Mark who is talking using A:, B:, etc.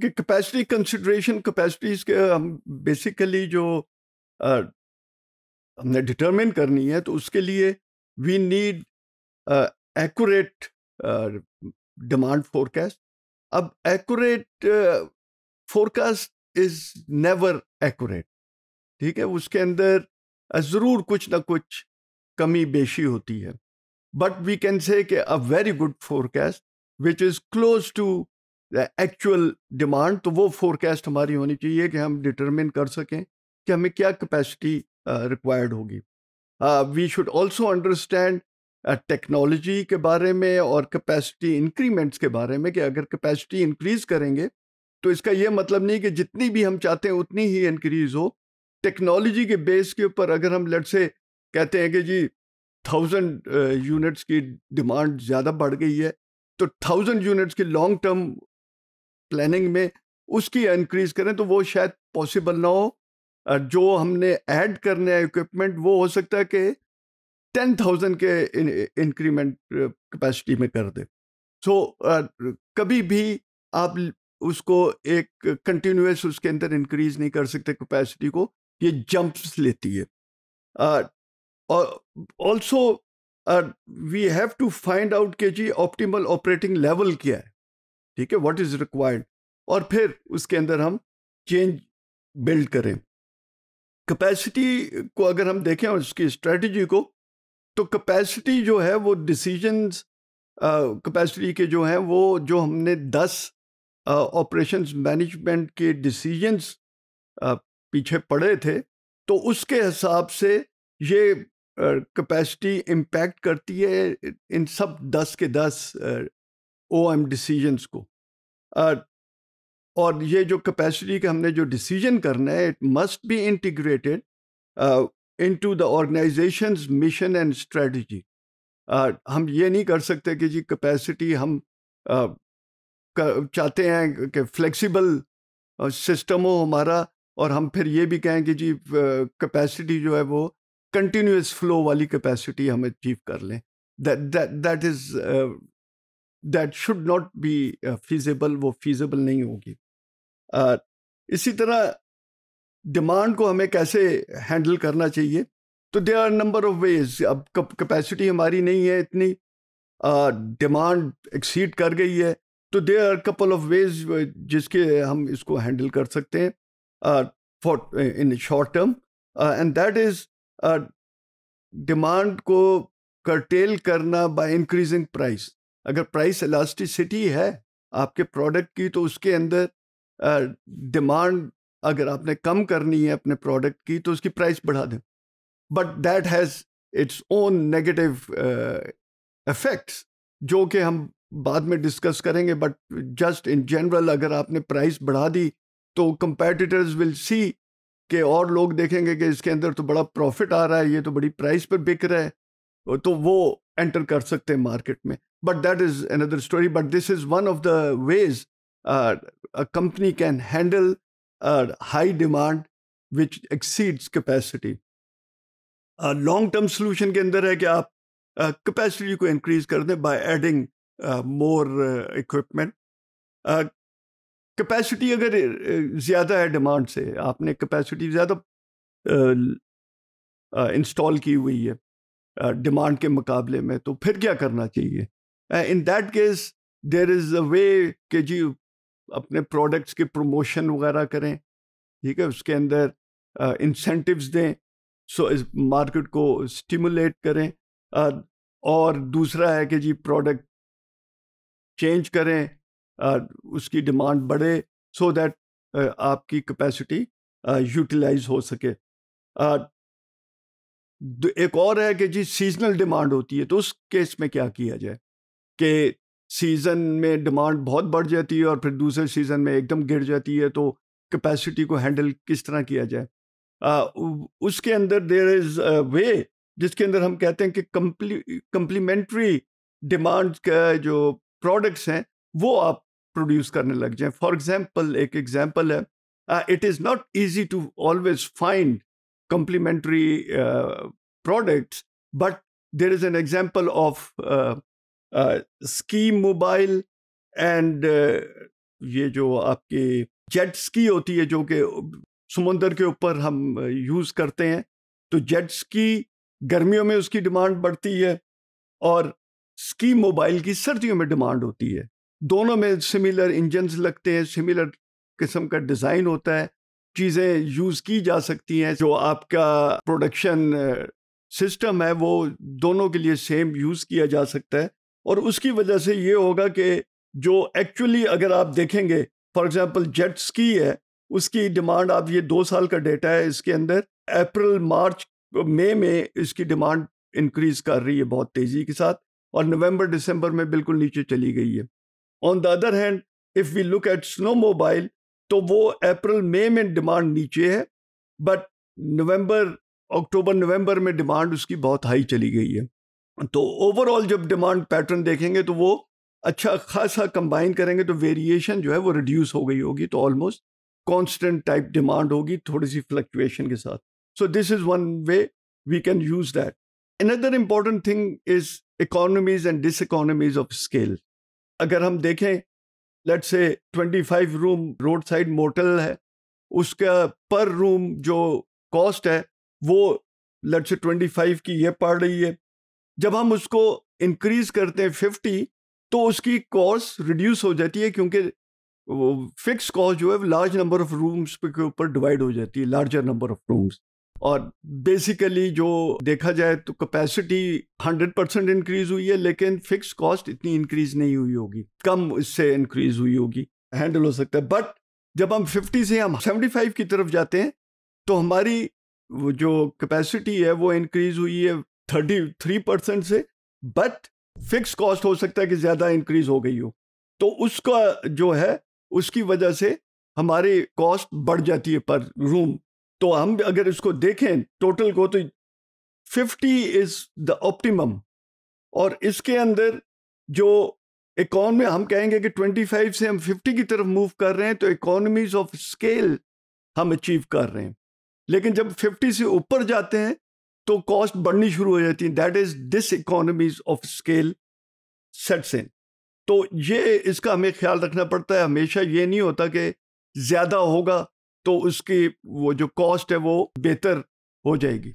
A: कि capacity consideration capacities के हम बेसिकली जो आ, हमने डिटरमिन करनी है तो उसके लिए we need accurate demand forecast अब accurate forecast is never accurate ठीक है उसके अंदर ज़रूर कुछ ना कुछ कमी बेशी होती है but we can say a very good forecast which is close to actual demand तो वो फोरकास्ट हमारी होनी चाहिए कि हम डिटरमिन कर सकें कि हमें क्या कैपेसिटी रिक्वायर्ड होगी we should also understand technology के बारे में और कैपेसिटी इंक्रीमेंट्स के बारे में कि अगर कैपेसिटी इंक्रीज करेंगे तो इसका यह मतलब नहीं कि जितनी भी हम चाहते हैं उतनी ही इंक्रीज हो टेक्नोलॉजी के बेस के ऊपर अगर हम लड़ से कहते हैं कि जी थाउजेंड यूनिट्स की डिमांड ज़्यादा बढ़ गई है तो थाउजेंड यूनिट्स की लॉन्ग टर्म प्लानिंग में उसकी इंक्रीज करें तो वो शायद पॉसिबल ना हो जो हमने ऐड करने हैं इक्विपमेंट वो हो सकता है कि टेन थाउजेंड के इंक्रीमेंट कैपेसिटी में कर दे सो so, कभी भी आप उसको एक कंटिन्यूस उसके अंदर इंक्रीज नहीं कर सकते कैपेसिटी को ये जंप्स लेती है also we have to find out के जी ऑप्टिमल ऑपरेटिंग लेवल क्या है ठीक है व्हाट इज रिक्वायर्ड और फिर उसके अंदर हम चेंज बिल्ड करें कैपेसिटी को अगर हम देखें और उसकी स्ट्रेटजी को तो कैपेसिटी जो है वो डिसीजंस कैपेसिटी के जो हैं वो जो हमने दस ऑपरेशंस मैनेजमेंट के डिसीजंस पीछे पड़े थे तो उसके हिसाब से ये कैपेसिटी uh, इम्पैक्ट करती है इन सब दस के दस ओ एम डिसीजनस को और ये जो कैपेसिटी का हमने जो डिसीजन करना है it must be integrated into the organisation mission and strategy हम ये नहीं कर सकते कि जी कैपेसिटी हम uh, चाहते हैं कि फ्लेक्सिबल सिस्टम हो हमारा और हम फिर ये भी कहें कि जी कैपेसिटी जो है वो कंटिन्यूस फ्लो वाली कैपेसिटी हम अचीव कर लें that is that should not be feasible वो फीजेबल नहीं होगी uh, इसी तरह डिमांड को हमें कैसे हैंडल करना चाहिए तो there are number of ways अब कैपेसिटी हमारी नहीं है इतनी डिमांड uh, एक्सीड कर गई है तो there are couple of ways जिसके हम इसको हैंडल कर सकते हैं for in short term and that is demand को करटेल करना बाय इंक्रीजिंग प्राइस अगर प्राइस इलास्टिसिटी है आपके प्रोडक्ट की तो उसके अंदर डिमांड अगर आपने कम करनी है अपने प्रोडक्ट की तो उसकी प्राइस बढ़ा दें but that has its own negative effects जो कि हम बाद में डिस्कस करेंगे बट जस्ट इन जनरल अगर आपने प्राइस बढ़ा दी तो कंपेटिटर्स विल सी के और लोग देखेंगे कि इसके अंदर तो बड़ा प्रॉफिट आ रहा है ये तो बड़ी प्राइस पर बिक रहा है तो वो एंटर कर सकते हैं मार्केट में But that is another story. But this is one of the ways uh, a company can handle uh, high demand which exceeds capacity. Long term solution के अंदर है कि आप कैपेसिटी uh, को इंक्रीज कर दें by adding more equipment capacity अगर uh, ज़्यादा है डिमांड से आपने कैपेसिटी ज़्यादा इंस्टॉल uh, की हुई है डिमांड के मुकाबले में तो फिर क्या करना चाहिए in that case there is a way के जी अपने प्रोडक्ट्स के प्रमोशन वगैरह करें ठीक है उसके अंदर इंसेंटिव्स uh, दें सो so, इस मार्केट को स्टिमुलेट करें uh, और दूसरा है कि जी प्रोडक्ट चेंज करें uh, उसकी डिमांड बढ़े सो so दैट uh, आपकी कैपेसिटी यूटिलाइज uh, हो सके uh, एक और है कि जी सीजनल डिमांड होती है तो उस केस में क्या किया जाए कि सीज़न में डिमांड बहुत बढ़ जाती है और फिर दूसरे सीज़न में एकदम गिर जाती है तो कैपेसिटी को हैंडल किस तरह किया जाए आ, उसके अंदर देर इज़ वे जिसके अंदर हम कहते हैं कि कम्प्लीमेंट्री डिमांड का जो प्रोडक्ट्स हैं वो आप प्रोड्यूस करने लग जाएं फॉर एग्जांपल एक एग्जांपल है it is not easy to always find complementary products but there is an example of ski mobile and ये जो आपकी जेट स्की होती है जो कि समुंदर के ऊपर हम यूज़ करते हैं तो जेट स्की गर्मियों में उसकी डिमांड बढ़ती है और स्की मोबाइल की सर्दियों में डिमांड होती है दोनों में सिमिलर इंजन लगते हैं सिमिलर किस्म का डिज़ाइन होता है चीज़ें यूज़ की जा सकती हैं जो आपका प्रोडक्शन सिस्टम है वो दोनों के लिए सेम यूज़ किया जा सकता है और उसकी वजह से ये होगा कि जो एक्चुअली अगर आप देखेंगे फॉर एग्जांपल जेट स्की है उसकी डिमांड आप ये दो साल का डेटा है इसके अंदर अप्रैल मार्च मई में इसकी डिमांड इंक्रीज कर रही है बहुत तेज़ी के साथ और नवंबर दिसंबर में बिल्कुल नीचे चली गई है on the other hand if we look at snow mobile तो वो अप्रैल मई में डिमांड नीचे है बट नवंबर अक्टूबर नवंबर में डिमांड उसकी बहुत हाई चली गई है तो ओवरऑल जब डिमांड पैटर्न देखेंगे तो वो अच्छा खासा कंबाइन करेंगे तो वेरिएशन जो है वो रिड्यूस हो गई होगी तो ऑलमोस्ट कांस्टेंट टाइप डिमांड होगी थोड़ी सी फ्लक्चुएशन के साथ so this is one way we can use that another important thing is economies and diseconomies of scale अगर हम देखें लेट से 25 रूम रोड साइड मोटल है उसका पर रूम जो कॉस्ट है वो लेट से 25 की ये पड़ रही है जब हम उसको इंक्रीज करते हैं फिफ्टी तो उसकी कॉस्ट रिड्यूस हो जाती है क्योंकि वो फिक्स कॉस्ट जो है लार्ज नंबर ऑफ रूम्स के ऊपर डिवाइड हो जाती है लार्जर नंबर ऑफ रूम्स और बेसिकली जो देखा जाए तो कैपेसिटी हंड्रेड परसेंट इंक्रीज हुई है लेकिन फिक्स कॉस्ट इतनी इंक्रीज नहीं हुई होगी कम इससे इंक्रीज हुई होगी हैंडल हो सकता है बट जब हम फिफ्टी से हम सेवेंटी फाइव की तरफ जाते हैं तो हमारी जो कैपेसिटी है वो इंक्रीज हुई है थर्टी थ्री परसेंट से बट फिक्स कॉस्ट हो सकता है कि ज़्यादा इंक्रीज हो गई हो तो उसका जो है उसकी वजह से हमारी कॉस्ट बढ़ जाती है पर रूम तो हम अगर इसको देखें टोटल को तो फिफ्टी इज़ द ऑप्टिमम और इसके अंदर जो इकॉनमी हम कहेंगे कि ट्वेंटी फाइव से हम फिफ्टी की तरफ मूव कर रहे हैं तो इकोनॉमीज ऑफ स्केल हम अचीव कर रहे हैं लेकिन जब फिफ्टी से ऊपर जाते हैं तो कॉस्ट बढ़नी शुरू हो जाती है that is this economies of scale sets in तो ये इसका हमें ख्याल रखना पड़ता है हमेशा ये नहीं होता कि ज़्यादा होगा तो उसकी वो जो कॉस्ट है वो बेहतर हो जाएगी